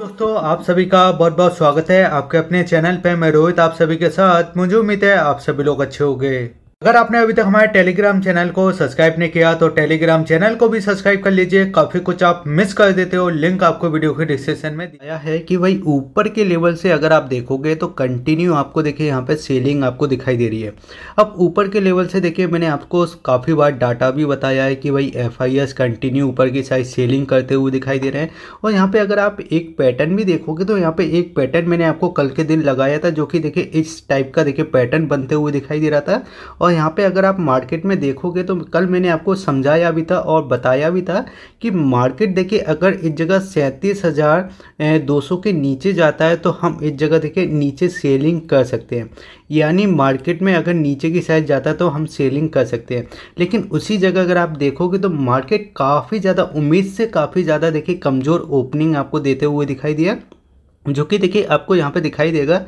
दोस्तों आप सभी का बहुत बहुत स्वागत है आपके अपने चैनल पे मैं रोहित आप सभी के साथ मुझे उम्मीद है आप सभी लोग अच्छे होंगे अगर आपने अभी तक हमारे टेलीग्राम चैनल को सब्सक्राइब नहीं किया तो टेलीग्राम चैनल को भी सब्सक्राइब कर लीजिए काफी कुछ आप मिस कर देते हो लिंक आपको वीडियो के डिस्क्रिप्शन में दिया है कि भाई ऊपर के लेवल से अगर आप देखोगे तो कंटिन्यू आपको देखिए यहाँ पे सेलिंग आपको दिखाई दे रही है अब ऊपर के लेवल से देखिए मैंने आपको काफ़ी बार डाटा भी बताया है कि भाई एफ कंटिन्यू ऊपर की साइड सेलिंग करते हुए दिखाई दे रहे हैं और यहाँ पे अगर आप एक पैटर्न भी देखोगे तो यहाँ पे एक पैटर्न मैंने आपको कल के दिन लगाया था जो कि देखिए इस टाइप का देखिए पैटर्न बनते हुए दिखाई दे रहा था और यहाँ पे अगर आप मार्केट में देखोगे तो कल मैंने आपको समझाया भी था और बताया भी था कि मार्केट देखिए अगर इस जगह सैंतीस हज़ार दो सौ के नीचे जाता है तो हम इस जगह देखिए नीचे सेलिंग कर सकते हैं यानी मार्केट में अगर नीचे की साइड जाता है तो हम सेलिंग कर सकते हैं लेकिन उसी जगह अगर आप देखोगे तो मार्केट काफ़ी ज़्यादा उम्मीद से काफ़ी ज़्यादा देखिए कमज़ोर ओपनिंग आपको देते हुए दिखाई दिया जो कि देखिए आपको यहाँ पे दिखाई देगा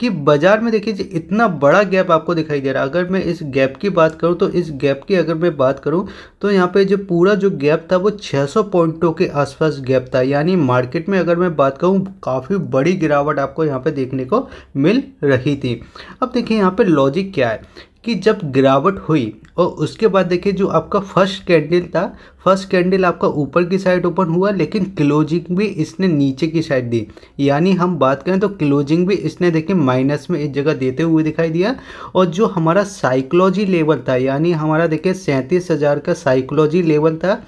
कि बाज़ार में देखिए इतना बड़ा गैप आपको दिखाई दे रहा है अगर मैं इस गैप की बात करूँ तो इस गैप की अगर मैं बात करूँ तो यहाँ पे जो पूरा जो गैप था वो 600 पॉइंटों के आसपास गैप था यानी मार्केट में अगर मैं बात करूँ काफ़ी बड़ी गिरावट आपको यहाँ पर देखने को मिल रही थी अब देखिए यहाँ पर लॉजिक क्या है कि जब गिरावट हुई और उसके बाद देखिए जो आपका फर्स्ट कैंडल था फर्स्ट कैंडल आपका ऊपर की साइड ओपन हुआ लेकिन क्लोजिंग भी इसने नीचे की साइड दी यानी हम बात करें तो क्लोजिंग भी इसने देखिए माइनस में एक जगह देते हुए दिखाई दिया और जो हमारा साइकोलॉजी लेवल था यानी हमारा देखिए सैंतीस हज़ार का साइकोलॉजी लेवल था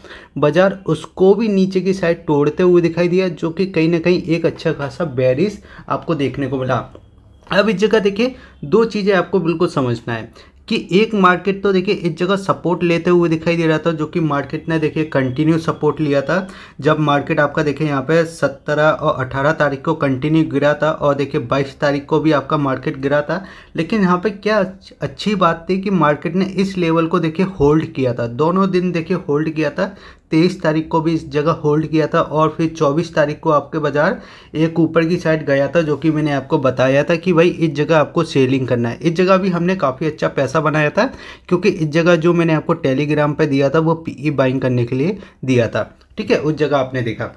बाजार उसको भी नीचे की साइड तोड़ते हुए दिखाई दिया जो कि कहीं ना कहीं एक अच्छा खासा बैरिस आपको देखने को मिला अब इस जगह देखिए दो चीज़ें आपको बिल्कुल समझना है कि एक मार्केट तो देखिए इस जगह सपोर्ट लेते हुए दिखाई दे रहा था जो कि मार्केट ने देखिए कंटिन्यू सपोर्ट लिया था जब मार्केट आपका देखिए यहाँ पे 17 और 18 तारीख को कंटिन्यू गिरा था और देखिए 22 तारीख को भी आपका मार्केट गिरा था लेकिन यहाँ पे क्या अच्छी बात थी कि मार्केट ने इस लेवल को देखिए होल्ड किया था दोनों दिन देखिए होल्ड किया था तेईस तारीख को भी इस जगह होल्ड किया था और फिर चौबीस तारीख को आपके बाज़ार एक ऊपर की साइड गया था जो कि मैंने आपको बताया था कि भाई इस जगह आपको सेलिंग करना है इस जगह भी हमने काफ़ी अच्छा पैसा बनाया था क्योंकि इस जगह जो मैंने आपको टेलीग्राम पर दिया था वो पी बाइंग e करने के लिए दिया था ठीक है उस जगह आपने देखा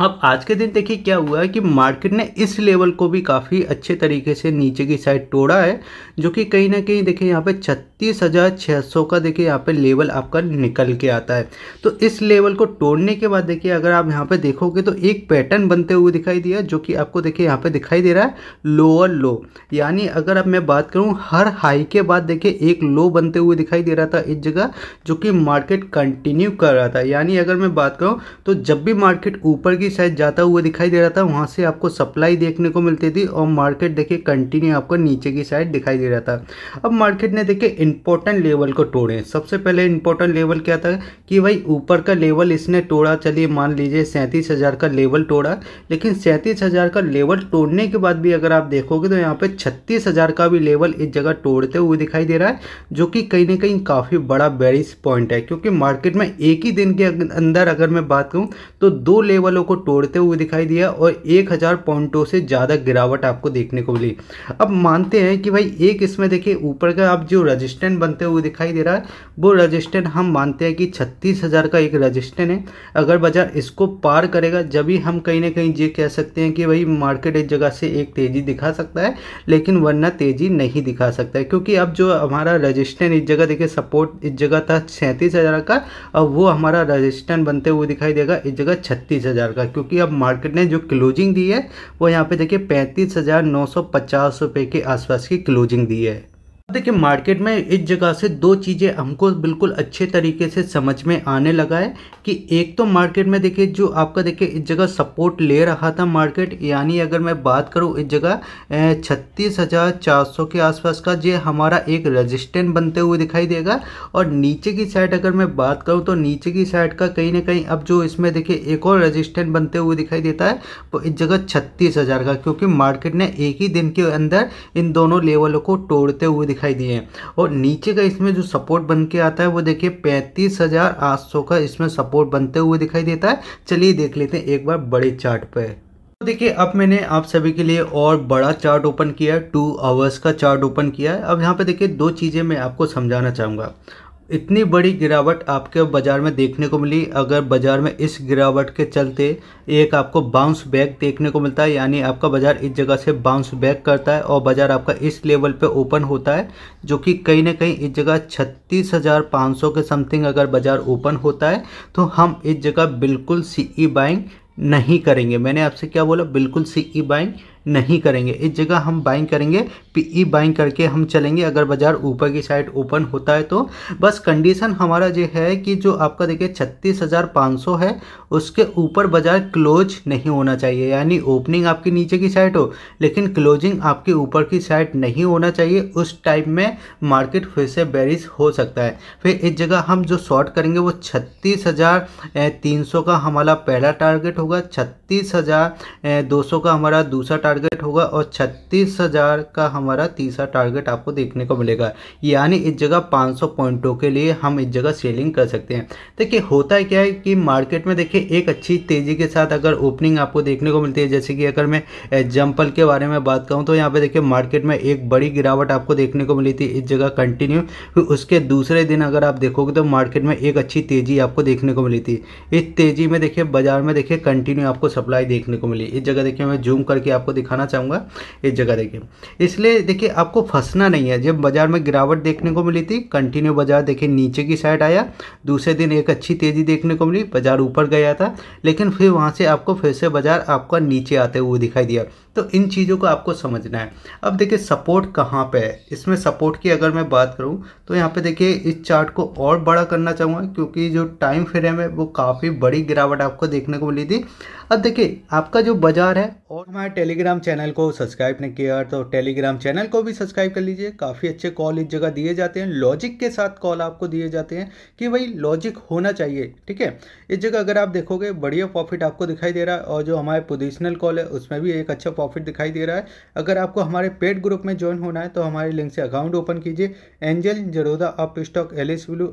अब आज के दिन देखिए क्या हुआ है कि मार्केट ने इस लेवल को भी काफ़ी अच्छे तरीके से नीचे की साइड तोड़ा है जो कि कहीं ना कहीं देखिए यहाँ पे छत्तीस हज़ार छः सौ का देखिए यहाँ पे लेवल आपका निकल के आता है तो इस लेवल को तोड़ने के बाद देखिए अगर आप यहाँ पे देखोगे तो एक पैटर्न बनते हुए दिखाई दिया जो कि आपको देखिए यहाँ पर दिखाई दे रहा है लोअर लो यानी अगर अब मैं बात करूँ हर हाई के बाद देखिए एक लो बनते हुए दिखाई दे रहा था इस जगह जो कि मार्केट कंटिन्यू कर रहा था यानी अगर मैं बात करूँ तो जब भी मार्केट ऊपर की की शायद जाता हुआ दिखाई दे रहा था वहाँ से आपको सप्लाई देखने को मिलती थी और मार्केट देखिए कंटिन्यू आपको नीचे की साइड दिखाई दे रहा था अब मार्केट ने देखिए इंपॉर्टेंट लेवल को तोड़े सबसे पहले इंपॉर्टेंट लेवल क्या था कि भाई ऊपर का लेवल इसने तोड़ा चलिए मान लीजिए सैंतीस का लेवल तोड़ा लेकिन सैंतीस का लेवल तोड़ने के बाद भी अगर आप देखोगे तो यहाँ पर छत्तीस का भी लेवल इस जगह तोड़ते हुए दिखाई दे रहा है जो कि कहीं ना कहीं काफ़ी बड़ा बेरिस पॉइंट है क्योंकि मार्केट में एक ही दिन के अंदर अगर मैं बात करूँ तो दो लेवलों को तोड़ते हुए दिखाई दिया और एक हज़ार पॉइंटों से ज़्यादा गिरावट आपको देखने को मिली अब मानते हैं कि भाई एक इसमें देखिए ऊपर का आप जो रजिस्टेंट बनते हुए दिखाई दे रहा है वो रजिस्टेंट हम मानते हैं कि छत्तीस हज़ार का एक रजिस्टेंट है अगर बाज़ार इसको पार करेगा जब भी हम कहीं ना कहीं ये कह सकते हैं कि भाई मार्केट एक जगह से एक तेज़ी दिखा सकता है लेकिन वरना तेज़ी नहीं दिखा सकता है क्योंकि अब जो हमारा रजिस्टेंट इस जगह देखिए सपोर्ट इस जगह था सैंतीस हज़ार का अब वो हमारा रजिस्टेंट बनते हुए दिखाई देगा इस जगह छत्तीस हज़ार का जाएगा क्योंकि अब मार्केट ने जो क्लोजिंग दी है वो यहाँ पे देखिए पैंतीस हज़ार नौ सौ पचास रुपये के आसपास की क्लोजिंग दी है देखिए मार्केट में इस जगह से दो चीज़ें हमको बिल्कुल अच्छे तरीके से समझ में आने लगा है कि एक तो मार्केट में देखिए जो आपका देखिए इस जगह सपोर्ट ले रहा था मार्केट यानी अगर मैं बात करूँ इस जगह छत्तीस हज़ार चार सौ के आसपास का ये हमारा एक रेजिस्टेंट बनते हुए दिखाई देगा और नीचे की साइड अगर मैं बात करूँ तो नीचे की साइड का कहीं ना कहीं अब जो इसमें देखिए एक और रजिस्टेंट बनते हुए दिखाई देता है वो इस जगह छत्तीस का क्योंकि मार्केट ने एक ही दिन के अंदर इन दोनों लेवलों को तोड़ते हुए दिखाई दिखाई दिए हैं और नीचे का इसमें जो सपोर्ट बन के आता है वो देखिए पैंतीस हज़ार आठ सौ का इसमें सपोर्ट बनते हुए दिखाई देता है चलिए देख लेते हैं एक बार बड़े चार्ट पे तो देखिए अब मैंने आप सभी के लिए और बड़ा चार्ट ओपन किया है टू आवर्स का चार्ट ओपन किया है अब यहाँ पे देखिए दो चीज़ें मैं आपको समझाना चाहूँगा इतनी बड़ी गिरावट आपके बाज़ार में देखने को मिली अगर बाज़ार में इस गिरावट के चलते एक आपको बाउंस बैक देखने को मिलता है यानी आपका बाज़ार इस जगह से बाउंस बैक करता है और बाज़ार आपका इस लेवल पे ओपन होता है जो कि कहीं ना कहीं इस जगह छत्तीस हज़ार पाँच सौ के समथिंग अगर बाज़ार ओपन होता है तो हम इस जगह बिल्कुल सी ई बाइंग नहीं करेंगे मैंने आपसे क्या बोला बिल्कुल सी ई बाइंग नहीं करेंगे इस जगह हम बाइंग करेंगे पीई बाइंग करके हम चलेंगे अगर बाजार ऊपर की साइड ओपन होता है तो बस कंडीशन हमारा ये है कि जो आपका देखिए छत्तीस है उसके ऊपर बाजार क्लोज नहीं होना चाहिए यानी ओपनिंग आपकी नीचे की साइड हो लेकिन क्लोजिंग आपके ऊपर की साइड नहीं होना चाहिए उस टाइप में मार्केट फिर से बेरिस हो सकता है फिर इस जगह हम जो शॉर्ट करेंगे वो छत्तीस हज़ार तीन सौ का हमारा पहला टारगेट होगा छत्तीस हज़ार दो सौ का हमारा दूसरा टारगेट होगा और छत्तीस हज़ार का हमारा तीसरा टारगेट आपको देखने को मिलेगा यानी इस जगह 500 पॉइंटों के लिए हम इस जगह सेलिंग कर सकते हैं देखिए होता है क्या है कि मार्केट में देखिए एक अच्छी तेज़ी के साथ अगर ओपनिंग आपको देखने को मिलती है जैसे कि अगर मैं एग्जाम्पल के बारे में बात करूँ तो यहाँ पर देखिए मार्केट में एक बड़ी गिरावट आपको देखने को मिली थी इस जगह कंटिन्यू फिर उसके दूसरे दिन अगर आप देखोगे तो मार्केट में एक अच्छी तेज़ी आपको देखने को मिली थी इस तेज़ी में देखिए बाजार में देखिए कंटिन्यू आपको सप्लाई देखने को मिली इस जगह देखिए मैं जूम करके आपको दिखाना चाहूँगा इस जगह देखिए इसलिए देखिए आपको फंसना नहीं है जब बाजार में गिरावट देखने को मिली थी कंटिन्यू बाजार देखिए नीचे की साइड आया दूसरे दिन एक अच्छी तेज़ी देखने को मिली बाजार ऊपर गया था लेकिन फिर वहाँ से आपको फिर से बाजार आपका नीचे आते हुए दिखाई दिया तो इन चीज़ों को आपको समझना है अब देखिए सपोर्ट कहाँ पे है इसमें सपोर्ट की अगर मैं बात करूँ तो यहाँ पे देखिए इस चार्ट को और बड़ा करना चाहूँगा क्योंकि जो टाइम फ्रेम है वो काफ़ी बड़ी गिरावट आपको देखने को मिली थी अब देखिए आपका जो बाजार है और हमारे टेलीग्राम टेलीग्राम चैनल को सब्सक्राइब नहीं किया तो टेलीग्राम चैनल को भी सब्सक्राइब कर लीजिए काफ़ी अच्छे कॉल इस जगह दिए जाते हैं लॉजिक के साथ कॉल आपको दिए जाते हैं कि भाई लॉजिक होना चाहिए ठीक है इस जगह अगर आप देखोगे बढ़िया प्रॉफिट आपको दिखाई दे रहा है और जो हमारे पोजिशनल कॉल है उसमें भी एक अच्छा प्रॉफिट दिखाई दे रहा है अगर आपको हमारे पेड ग्रुप में ज्वाइन होना है तो हमारे लिंक से अकाउंट ओपन कीजिए Angel Zerodha Upstox Alice Blue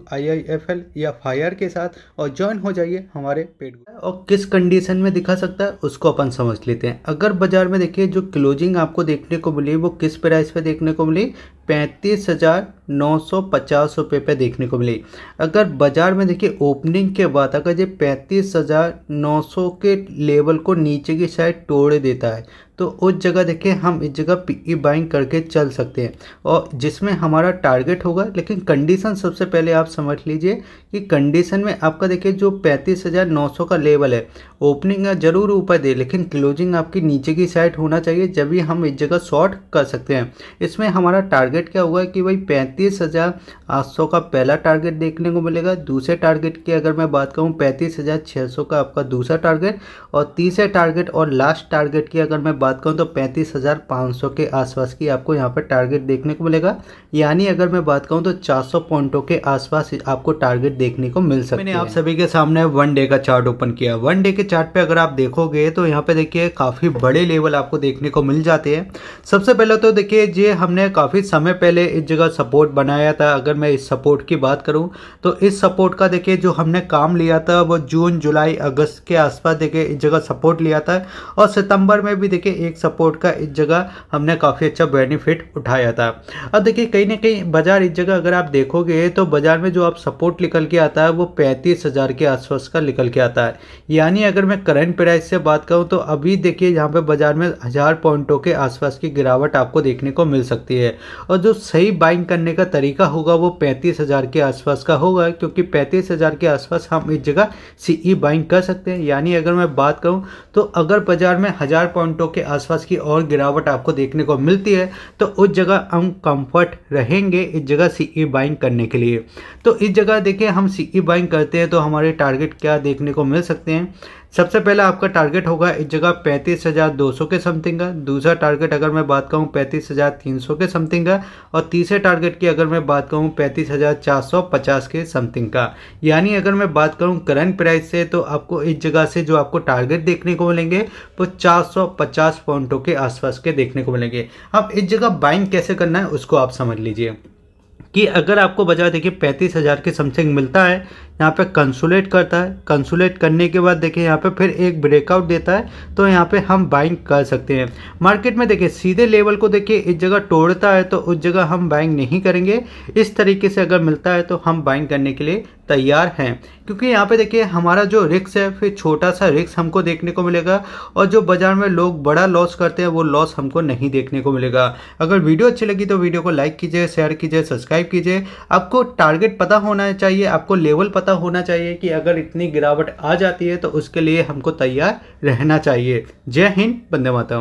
या फायर के साथ और ज्वाइन हो जाइए हमारे पेड ग्रुप और किस कंडीशन में दिखा सकता है उसको अपन समझ लेते हैं अगर बाजार में देखिए जो क्लोजिंग आपको देखने को मिली वो किस प्राइस पे देखने को मिली पैंतीस हज़ार नौ सौ पचास रुपये पर देखने को मिली अगर बाज़ार में देखिए ओपनिंग के बाद अगर ये पैंतीस हज़ार नौ सौ के लेवल को नीचे की साइड तोड़ देता है तो उस जगह देखिए हम इस जगह पीई बाइंग करके चल सकते हैं और जिसमें हमारा टारगेट होगा लेकिन कंडीशन सबसे पहले आप समझ लीजिए कि कंडीशन में आपका देखिए जो पैंतीस हज़ार नौ सौ का लेवल है ओपनिंग ज़रूर ऊपर दे लेकिन क्लोजिंग आपकी नीचे की साइड होना चाहिए जब भी हम इस जगह शॉर्ट कर सकते हैं इसमें हमारा टारगेट टारगेट क्या हुआ है कि भाई पैंतीस हज़ार आठ सौ का पहला टारगेट देखने को मिलेगा दूसरे टारगेट की अगर मैं बात करूँ पैंतीस हज़ार छः सौ का आपका दूसरा टारगेट और तीसरे टारगेट और लास्ट टारगेट की अगर मैं बात करूँ तो पैंतीस हज़ार पाँच सौ के आसपास की आपको यहाँ पर टारगेट देखने को मिलेगा यानी अगर मैं बात करूँ तो चार सौ पॉइंटों के आसपास आपको टारगेट देखने को मिल सकता है आप सभी के सामने वन डे का चार्ट ओपन किया वन डे के चार्ट पे अगर आप देखोगे तो यहाँ पे देखिए काफ़ी बड़े लेवल आपको देखने को मिल जाते हैं सबसे पहले तो देखिए ये हमने काफ़ी समय समय पहले इस जगह सपोर्ट बनाया था अगर मैं इस सपोर्ट की बात करूं तो इस सपोर्ट का देखिए जो हमने काम लिया था वो जून जुलाई अगस्त के आसपास देखिए इस जगह सपोर्ट लिया था और सितंबर में भी देखिए एक सपोर्ट का इस जगह हमने काफ़ी अच्छा बेनिफिट उठाया था अब देखिए कहीं ना कहीं बाज़ार इस जगह अगर आप देखोगे तो बाज़ार में जो आप सपोर्ट निकल के आता है वो पैंतीस हज़ार के आसपास का निकल के आता है यानी अगर मैं करंट प्राइस से बात करूँ तो अभी देखिए यहाँ पर बाज़ार में हज़ार पॉइंटों के आसपास की गिरावट आपको देखने को मिल सकती है और और जो सही बाइंग करने का तरीका होगा वो पैंतीस हज़ार के आसपास का होगा क्योंकि पैंतीस हज़ार के आसपास हम इस जगह सीई बाइंग e कर सकते हैं यानी अगर मैं बात करूं तो अगर बाज़ार में हज़ार पॉइंटों के आसपास की और गिरावट आपको देखने को मिलती है तो उस जगह हम कंफर्ट रहेंगे इस जगह सीई बाइंग e करने के लिए तो इस जगह देखिए हम सीई बाइंग e करते हैं तो हमारे टारगेट क्या देखने को मिल सकते हैं सबसे पहले आपका टारगेट होगा इस जगह पैंतीस हज़ार दो सौ के समथिंग का दूसरा टारगेट अगर मैं बात कहूँ पैंतीस हज़ार तीन सौ के समथिंग का और तीसरे टारगेट की अगर मैं बात कहूँ पैंतीस हज़ार चार सौ पचास के समथिंग का यानी अगर मैं बात करूँ करंट प्राइस से तो आपको इस जगह से जो आपको टारगेट देखने को मिलेंगे वो चार सौ पचास पॉइंटों के आसपास के देखने को मिलेंगे अब इस जगह बाइंग कैसे करना है उसको आप समझ लीजिए कि अगर आपको बजाय देखिए पैंतीस हज़ार के समथिंग मिलता है यहाँ पे कंसुलेट करता है कंसुलेट करने के बाद देखिए यहाँ पे फिर एक ब्रेकआउट देता है तो यहाँ पे हम बाइंग कर सकते हैं मार्केट में देखिए सीधे लेवल को देखिए इस जगह तोड़ता है तो उस जगह हम बाइंग नहीं करेंगे इस तरीके से अगर मिलता है तो हम बाइंग करने के लिए तैयार हैं क्योंकि यहाँ पे देखिए हमारा जो रिक्स है फिर छोटा सा रिक्स हमको देखने को मिलेगा और जो बाज़ार में लोग बड़ा लॉस करते हैं वो लॉस हमको नहीं देखने को मिलेगा अगर वीडियो अच्छी लगी तो वीडियो को लाइक कीजिए शेयर कीजिए सब्सक्राइब कीजिए आपको टारगेट पता होना चाहिए आपको लेवल पता होना चाहिए कि अगर इतनी गिरावट आ जाती है तो उसके लिए हमको तैयार रहना चाहिए जय हिंद बंदे माता